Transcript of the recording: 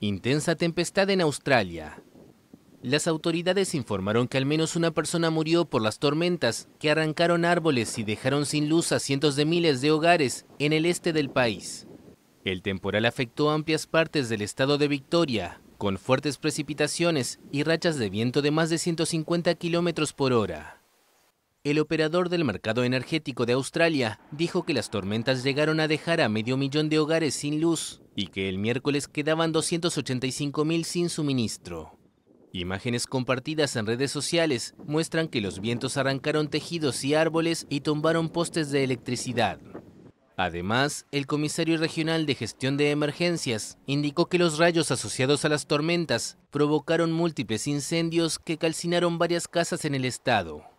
Intensa tempestad en Australia. Las autoridades informaron que al menos una persona murió por las tormentas que arrancaron árboles y dejaron sin luz a cientos de miles de hogares en el este del país. El temporal afectó amplias partes del estado de Victoria, con fuertes precipitaciones y rachas de viento de más de 150 kilómetros por hora. El operador del mercado energético de Australia dijo que las tormentas llegaron a dejar a medio millón de hogares sin luz y que el miércoles quedaban 285.000 sin suministro. Imágenes compartidas en redes sociales muestran que los vientos arrancaron tejidos y árboles y tombaron postes de electricidad. Además, el comisario regional de gestión de emergencias indicó que los rayos asociados a las tormentas provocaron múltiples incendios que calcinaron varias casas en el estado.